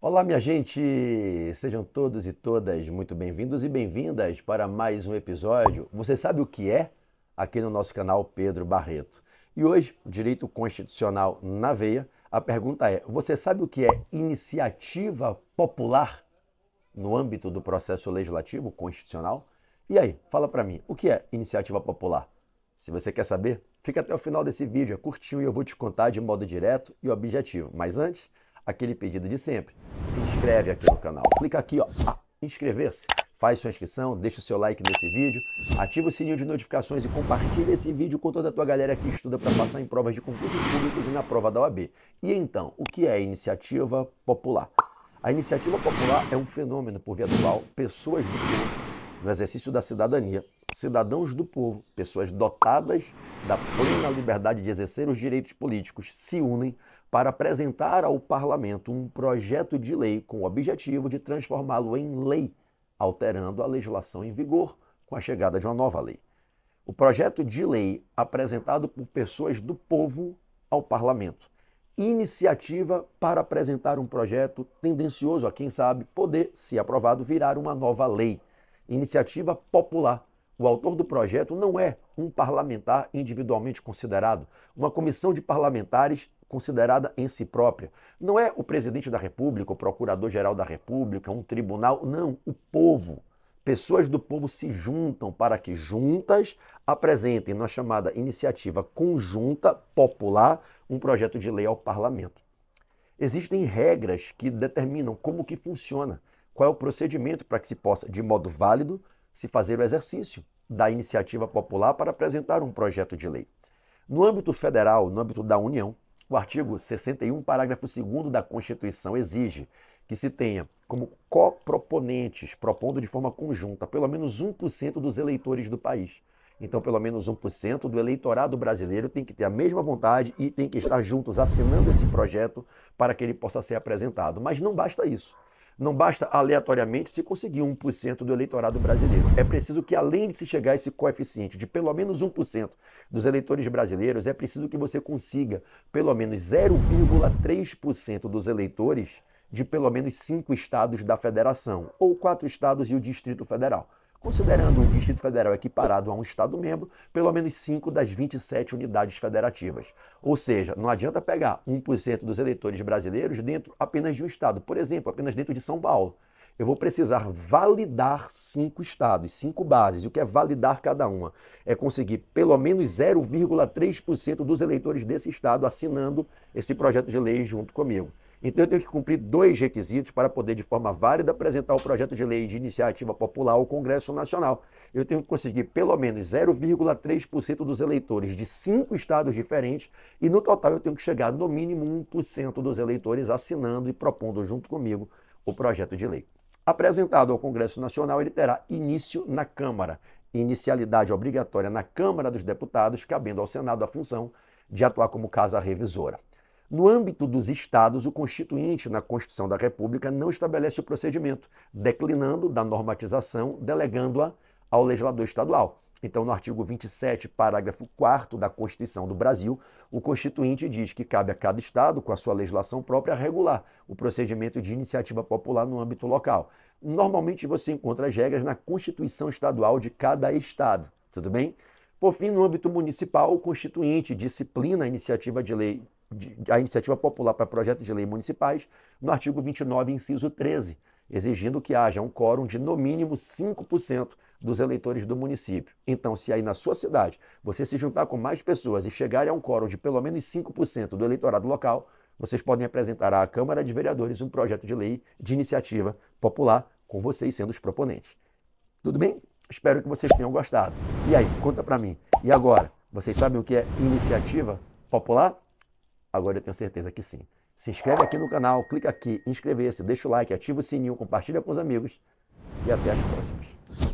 Olá, minha gente! Sejam todos e todas muito bem-vindos e bem-vindas para mais um episódio. Você sabe o que é? Aqui no nosso canal Pedro Barreto. E hoje, Direito Constitucional na Veia, a pergunta é: você sabe o que é iniciativa popular no âmbito do processo legislativo constitucional? E aí, fala para mim, o que é iniciativa popular? Se você quer saber, fica até o final desse vídeo, é curtinho e eu vou te contar de modo direto e objetivo. Mas antes, aquele pedido de sempre. Se inscreve aqui no canal. Clica aqui, ó, ah, inscrever-se. Faz sua inscrição, deixa o seu like nesse vídeo, ativa o sininho de notificações e compartilha esse vídeo com toda a tua galera que estuda para passar em provas de concursos públicos e na prova da OAB. E então, o que é a iniciativa popular? A iniciativa popular é um fenômeno por via do qual pessoas do povo, no exercício da cidadania, cidadãos do povo, pessoas dotadas da plena liberdade de exercer os direitos políticos, se unem para apresentar ao parlamento um projeto de lei com o objetivo de transformá-lo em lei, alterando a legislação em vigor com a chegada de uma nova lei. O projeto de lei apresentado por pessoas do povo ao parlamento. Iniciativa para apresentar um projeto tendencioso a, quem sabe, poder, se aprovado, virar uma nova lei. Iniciativa popular o autor do projeto não é um parlamentar individualmente considerado, uma comissão de parlamentares considerada em si própria. Não é o presidente da República, o procurador-geral da República, um tribunal, não, o povo. Pessoas do povo se juntam para que juntas apresentem, na chamada iniciativa conjunta popular, um projeto de lei ao parlamento. Existem regras que determinam como que funciona, qual é o procedimento para que se possa, de modo válido, se fazer o exercício da iniciativa popular para apresentar um projeto de lei. No âmbito federal, no âmbito da União, o artigo 61, parágrafo 2 da Constituição exige que se tenha como coproponentes, propondo de forma conjunta, pelo menos 1% dos eleitores do país. Então, pelo menos 1% do eleitorado brasileiro tem que ter a mesma vontade e tem que estar juntos assinando esse projeto para que ele possa ser apresentado. Mas não basta isso. Não basta aleatoriamente se conseguir 1% do eleitorado brasileiro. É preciso que, além de se chegar a esse coeficiente de pelo menos 1% dos eleitores brasileiros, é preciso que você consiga pelo menos 0,3% dos eleitores de pelo menos cinco estados da federação, ou quatro estados e o Distrito Federal considerando o Distrito Federal equiparado a um Estado-membro, pelo menos 5 das 27 unidades federativas. Ou seja, não adianta pegar 1% dos eleitores brasileiros dentro apenas de um Estado, por exemplo, apenas dentro de São Paulo. Eu vou precisar validar cinco estados, cinco bases. E o que é validar cada uma? É conseguir pelo menos 0,3% dos eleitores desse estado assinando esse projeto de lei junto comigo. Então eu tenho que cumprir dois requisitos para poder, de forma válida, apresentar o projeto de lei de iniciativa popular ao Congresso Nacional. Eu tenho que conseguir pelo menos 0,3% dos eleitores de cinco estados diferentes e, no total, eu tenho que chegar no mínimo 1% dos eleitores assinando e propondo junto comigo o projeto de lei. Apresentado ao Congresso Nacional, ele terá início na Câmara, inicialidade obrigatória na Câmara dos Deputados, cabendo ao Senado a função de atuar como casa revisora. No âmbito dos estados, o Constituinte, na Constituição da República, não estabelece o procedimento, declinando da normatização, delegando-a ao legislador estadual. Então, no artigo 27, parágrafo 4 da Constituição do Brasil, o Constituinte diz que cabe a cada Estado, com a sua legislação própria, regular o procedimento de iniciativa popular no âmbito local. Normalmente você encontra as regras na Constituição Estadual de cada Estado, tudo bem? Por fim, no âmbito municipal, o Constituinte disciplina a iniciativa de lei a iniciativa popular para projetos de lei municipais, no artigo 29, inciso 13, exigindo que haja um quórum de no mínimo 5% dos eleitores do município. Então, se aí na sua cidade você se juntar com mais pessoas e chegar a um quórum de pelo menos 5% do eleitorado local, vocês podem apresentar à Câmara de Vereadores um projeto de lei de iniciativa popular, com vocês sendo os proponentes. Tudo bem? Espero que vocês tenham gostado. E aí, conta para mim. E agora, vocês sabem o que é iniciativa popular? Agora eu tenho certeza que sim. Se inscreve aqui no canal, clica aqui, inscrever-se, deixa o like, ativa o sininho, compartilha com os amigos e até as próximas.